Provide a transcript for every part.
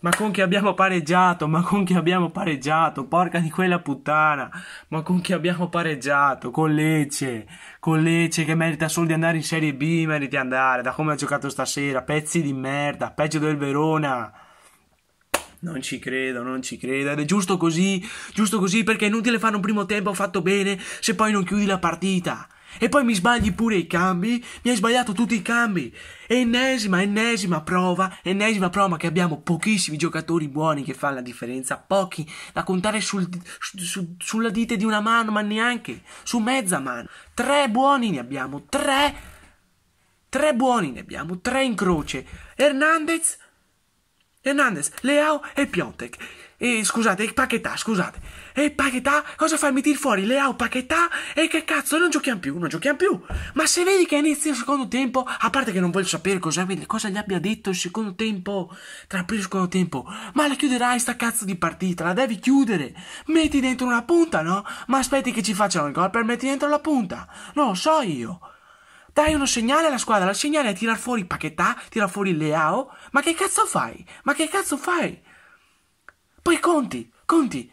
Ma con chi abbiamo pareggiato? Ma con chi abbiamo pareggiato? Porca di quella puttana! Ma con chi abbiamo pareggiato? Con Lecce! Con Lecce che merita solo di andare in Serie B, merita di andare, da come ha giocato stasera, pezzi di merda, peggio del Verona! Non ci credo, non ci credo. Ed è giusto così, giusto così perché è inutile fare un primo tempo fatto bene se poi non chiudi la partita. E poi mi sbagli pure i cambi, mi hai sbagliato tutti i cambi. Ennesima, ennesima prova, ennesima prova che abbiamo pochissimi giocatori buoni che fanno la differenza, pochi, da contare sul, su, sulla dita di una mano, ma neanche, su mezza mano. Tre buoni ne abbiamo, tre... Tre buoni ne abbiamo, tre in croce. Hernandez, Hernandez, Leao e Piontek. E scusate, e Paquetà, scusate. E Paquetà, cosa fai? Mi tiri fuori Leao Paquetà? E che cazzo, non giochiamo più, non giochiamo più. Ma se vedi che inizia il secondo tempo, a parte che non voglio sapere cosa, cosa gli abbia detto il secondo tempo, tra il primo e secondo tempo, ma la chiuderai sta cazzo di partita, la devi chiudere. Metti dentro una punta, no? Ma aspetti che ci facciano il gol per metti dentro la punta. Non lo so io. Dai uno segnale alla squadra, il segnale è tirar fuori Paquetà, tirar fuori Leao. Ma che cazzo fai? Ma che cazzo fai? Poi Conti, Conti,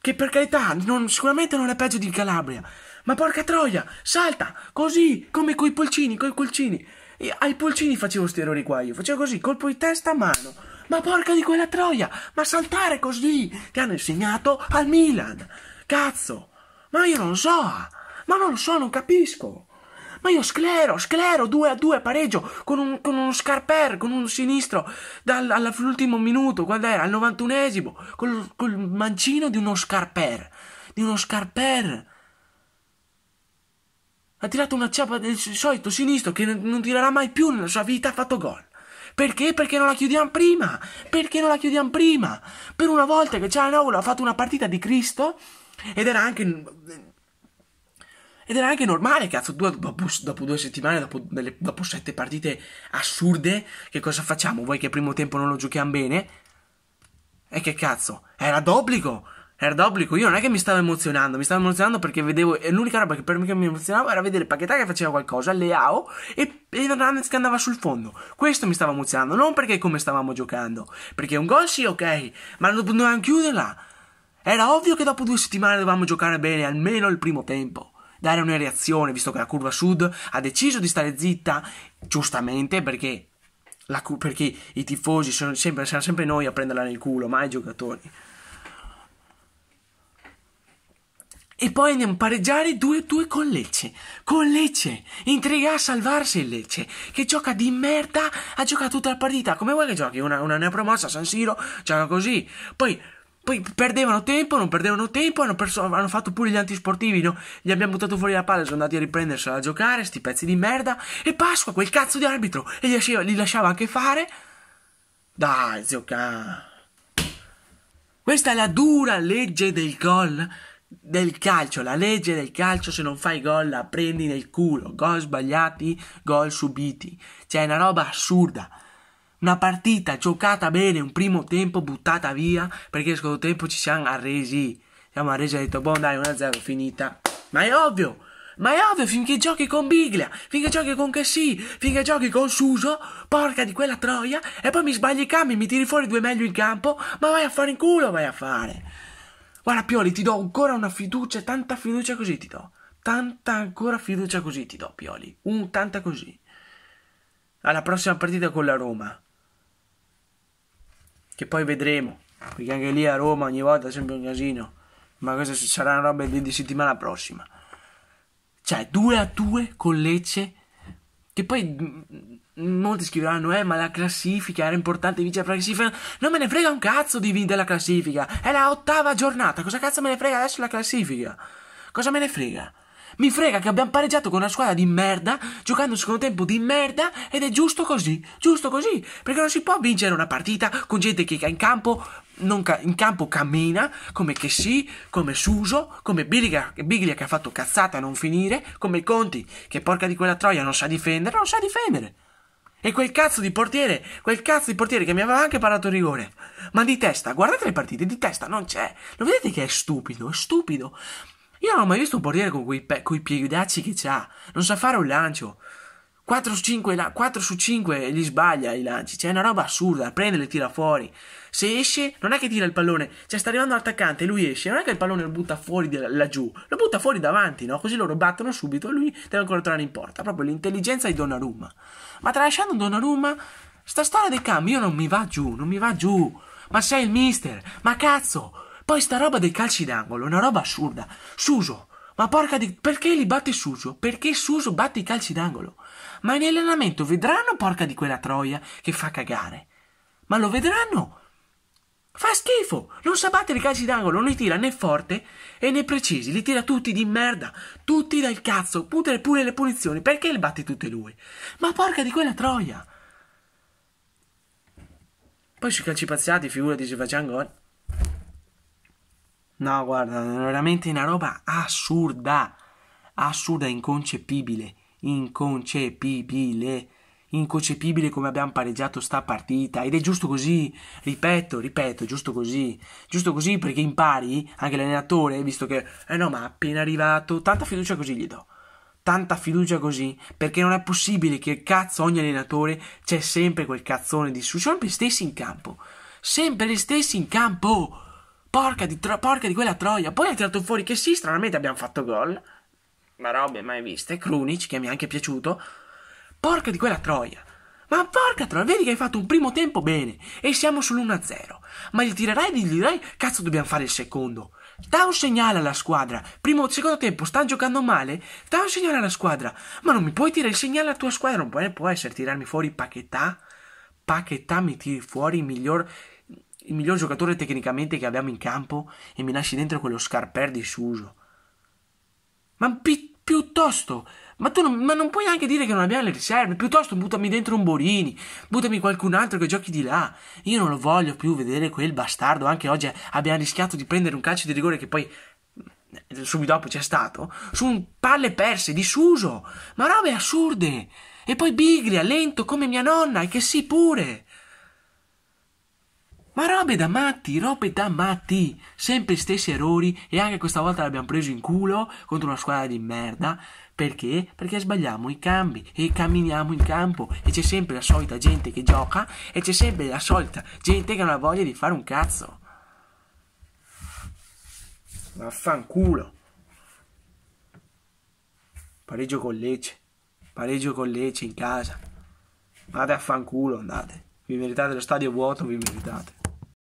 che per carità non, sicuramente non è peggio di Calabria, ma porca troia, salta, così, come coi pulcini, coi pulcini. Io, ai pulcini facevo sti errori qua, io facevo così, colpo di testa a mano. Ma porca di quella troia, ma saltare così, ti hanno insegnato al Milan. Cazzo, ma io non so, ma non lo so, non capisco. Ma io sclero, sclero, 2 a 2 pareggio con, un, con uno scarper, con un sinistro dal, all'ultimo minuto, quando era al 91esimo, col, col mancino di uno scarper, di uno scarper. Ha tirato una ciapa del solito sinistro che non tirerà mai più nella sua vita, ha fatto gol. Perché? Perché non la chiudiamo prima? Perché non la chiudiamo prima? Per una volta che Cianoglu ha fatto una partita di Cristo ed era anche ed era anche normale, cazzo, due, dopo, dopo, due settimane, dopo, delle, dopo, sette partite assurde, che cosa facciamo? Vuoi che il primo tempo non lo giochiamo bene? E che cazzo? Era d'obbligo! Era d'obbligo, io non è che mi stavo emozionando, mi stavo emozionando perché vedevo, e l'unica roba che per me mi emozionava era vedere Paquetà che faceva qualcosa, Leao e, e Hernandez che andava sul fondo. Questo mi stava emozionando, non perché come stavamo giocando, perché un gol sì, ok, ma dovevamo chiuderla. Era ovvio che dopo due settimane dovevamo giocare bene, almeno il primo tempo dare una reazione, visto che la curva sud ha deciso di stare zitta, giustamente perché, la, perché i tifosi sono sempre, siamo sempre noi a prenderla nel culo, mai i giocatori. E poi andiamo a pareggiare 2-2 con Lecce. Con Lecce. Intriga a salvarsi il Lecce. Che gioca di merda. Ha giocato tutta la partita. Come vuoi che giochi? Una, una neopromossa San Siro. Gioca così. Poi poi perdevano tempo, non perdevano tempo, hanno, perso- hanno fatto pure gli antisportivi, no? Gli abbiamo buttato fuori la palla, sono andati a riprendersela a giocare, sti pezzi di merda. E Pasqua, quel cazzo di arbitro, e li lasciava, li lasciava anche fare. Dai, zio can. Questa è la dura legge del gol del calcio, la legge del calcio se non fai gol la prendi nel culo, gol sbagliati, gol subiti. Cioè è una roba assurda una partita giocata bene, un primo tempo buttata via, perché nel secondo tempo ci siamo arresi. Siamo arresi e ha detto, boh dai, 1-0 finita. Ma è ovvio, ma è ovvio, finché giochi con Biglia, finché giochi con Cassì, finché giochi con Suso, porca di quella troia, e poi mi sbagli i cambi, mi tiri fuori due meglio in campo, ma vai a fare in culo, vai a fare. Guarda Pioli, ti do ancora una fiducia, tanta fiducia così ti do. Tanta ancora fiducia così ti do, Pioli. Un tanta così. Alla prossima partita con la Roma che poi vedremo, perché anche lì a Roma ogni volta è sempre un casino, ma queste saranno robe di, di settimana prossima. Cioè, 2 a 2 con Lecce, che poi molti scriveranno, eh, ma la classifica era importante vincere la classifica. Non me ne frega un cazzo di vincere la classifica, è la ottava giornata, cosa cazzo me ne frega adesso la classifica? Cosa me ne frega? Mi frega che abbiamo pareggiato con una squadra di merda, giocando un secondo tempo di merda, ed è giusto così, giusto così, perché non si può vincere una partita con gente che in campo, ca- in campo cammina, come che sì, come Suso, come Biglia, Biglia che ha fatto cazzata a non finire, come Conti, che porca di quella troia non sa difendere, non sa difendere. E quel cazzo di portiere, quel cazzo di portiere che mi aveva anche parlato rigore. Ma di testa, guardate le partite, di testa non c'è. Lo vedete che è stupido, è stupido. Io non ho mai visto un portiere con quei pe- coi piegacci che ha. Non sa fare un lancio. 4 su, 5, 4 su 5 gli sbaglia i lanci, cioè è una roba assurda, prende e tira fuori. Se esce, non è che tira il pallone, cioè sta arrivando l'attaccante e lui esce, non è che il pallone lo butta fuori da, laggiù, lo butta fuori davanti, no? Così loro battono subito e lui deve ancora tornare in porta, proprio l'intelligenza di Donnarumma. Ma tralasciando Donnarumma, sta storia dei cambi, io non mi va giù, non mi va giù. Ma sei il mister, ma cazzo, poi sta roba dei calci d'angolo, una roba assurda. Suso, ma porca di... Perché li batte Suso? Perché Suso batte i calci d'angolo? Ma in allenamento vedranno porca di quella troia che fa cagare. Ma lo vedranno? Fa schifo! Non sa battere i calci d'angolo, non li tira né forte e né precisi, li tira tutti di merda, tutti dal cazzo, pure, pure le punizioni, perché le batte tutte lui? Ma porca di quella troia! Poi sui calci piazzati, figura di Giovanni No, guarda, veramente una roba assurda, assurda, inconcepibile, inconcepibile, inconcepibile come abbiamo pareggiato sta partita ed è giusto così, ripeto, ripeto, giusto così, giusto così perché impari anche l'allenatore, visto che, eh no, ma appena arrivato, tanta fiducia così gli do tanta fiducia così, perché non è possibile che cazzo ogni allenatore c'è sempre quel cazzone di su, sempre gli stessi in campo, sempre gli stessi in campo. Oh! Porca di, tro- porca di quella troia. Poi ha tirato fuori che sì, stranamente abbiamo fatto gol. Ma robe mai viste. Krunic, che mi è anche piaciuto. Porca di quella troia. Ma porca troia, vedi che hai fatto un primo tempo bene e siamo sull'1-0. Ma gli tirerai e gli dirai, cazzo dobbiamo fare il secondo. Da un segnale alla squadra. Primo, secondo tempo, stanno giocando male? Da un segnale alla squadra. Ma non mi puoi tirare il segnale alla tua squadra? Non può, essere tirarmi fuori Paquetà? Paquetà mi tiri fuori il miglior il miglior giocatore tecnicamente che abbiamo in campo e mi lasci dentro quello scarper Suso. Ma pi- piuttosto, ma tu non, ma non, puoi anche dire che non abbiamo le riserve, piuttosto buttami dentro un Borini, buttami qualcun altro che giochi di là. Io non lo voglio più vedere quel bastardo, anche oggi abbiamo rischiato di prendere un calcio di rigore che poi eh, subito dopo c'è stato, su un palle perse, di Suso. ma robe assurde. E poi Biglia, lento come mia nonna, e che sì pure. Ma robe da matti, robe da matti. Sempre stessi errori e anche questa volta l'abbiamo preso in culo contro una squadra di merda. Perché? Perché sbagliamo i cambi e camminiamo in campo e c'è sempre la solita gente che gioca e c'è sempre la solita gente che non ha voglia di fare un cazzo. Vaffanculo. Pareggio con Lecce. Pareggio con Lecce in casa. Vate a fanculo, andate. Vi meritate lo stadio vuoto, vi meritate.